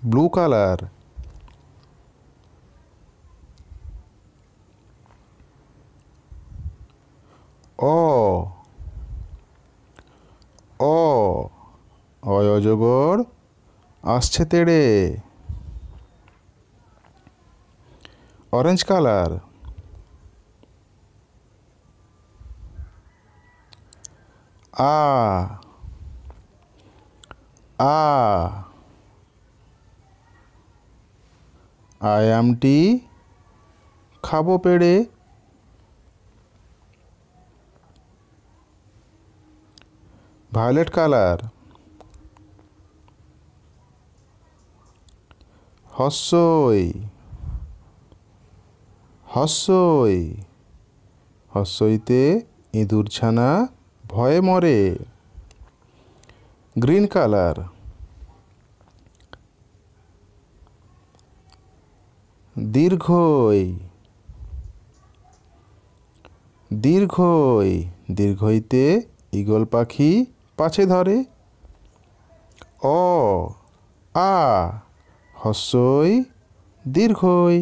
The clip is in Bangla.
blue color o ও অয়জগর আসছে তেড়ে অরেঞ্জ কালার আ আ আয়ামটি খাবো পেড়ে ভায়োলেট কালার হস্যই হস্যই হস্যইতে ইঁদুর ছানা ভয়ে মরে গ্রিন কালার দীর্ঘই দীর্ঘই দীর্ঘইতে ইগল পাখি পাছে ধরে অ আ হস্যই দীর্ঘই